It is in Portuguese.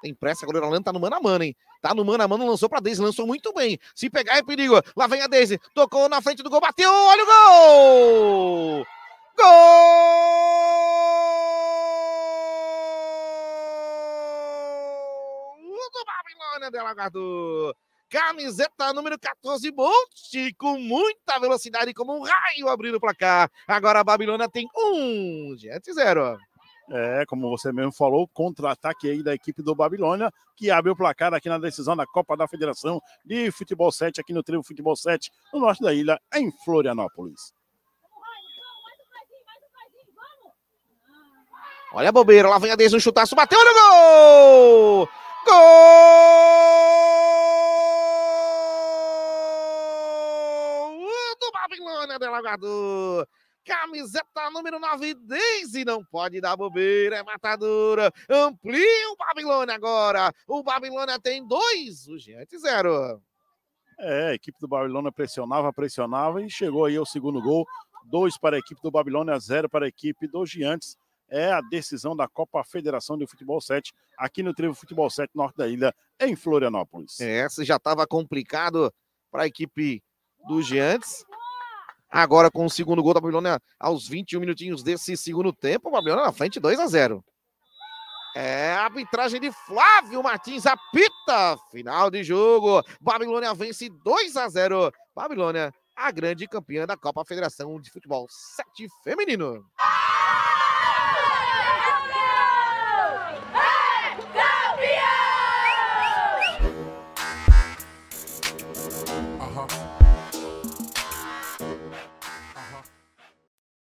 Tem pressa, a goleira Lana tá no mano a mano, hein? Tá no mano a mano, lançou pra Deise, lançou muito bem. Se pegar é perigo. Lá vem a Deise, tocou na frente do gol, bateu, olha o gol! Gol! Do Babilônia de Camiseta número 14, Bolt com muita velocidade, como um raio abrindo o placar. Agora a Babilônia tem um, gente, zero. É, como você mesmo falou, contra-ataque aí é da equipe do Babilônia, que abre o placar aqui na decisão da Copa da Federação de Futebol 7, aqui no Trevo Futebol 7, no norte da ilha, em Florianópolis. Olha a bobeira, lá vem a Deise, um chutaço, bateu, olha o gol! Gol! Do Babilônia, Delagador! Camiseta número 9, Daisy não pode dar bobeira, é matadora. Amplia o Babilônia agora. O Babilônia tem dois, o Giante é zero. É, a equipe do Babilônia pressionava, pressionava e chegou aí o segundo gol. Dois para a equipe do Babilônia, zero para a equipe dos Giantes. É a decisão da Copa Federação de Futebol 7, aqui no Trevo Futebol 7, norte da ilha, em Florianópolis. Essa é, já estava complicado para a equipe dos Giantes agora com o segundo gol da Babilônia aos 21 minutinhos desse segundo tempo. Babilônia na frente 2 a 0. É a arbitragem de Flávio Martins apita. Final de jogo. Babilônia vence 2 a 0. Babilônia, a grande campeã da Copa Federação de Futebol 7 feminino.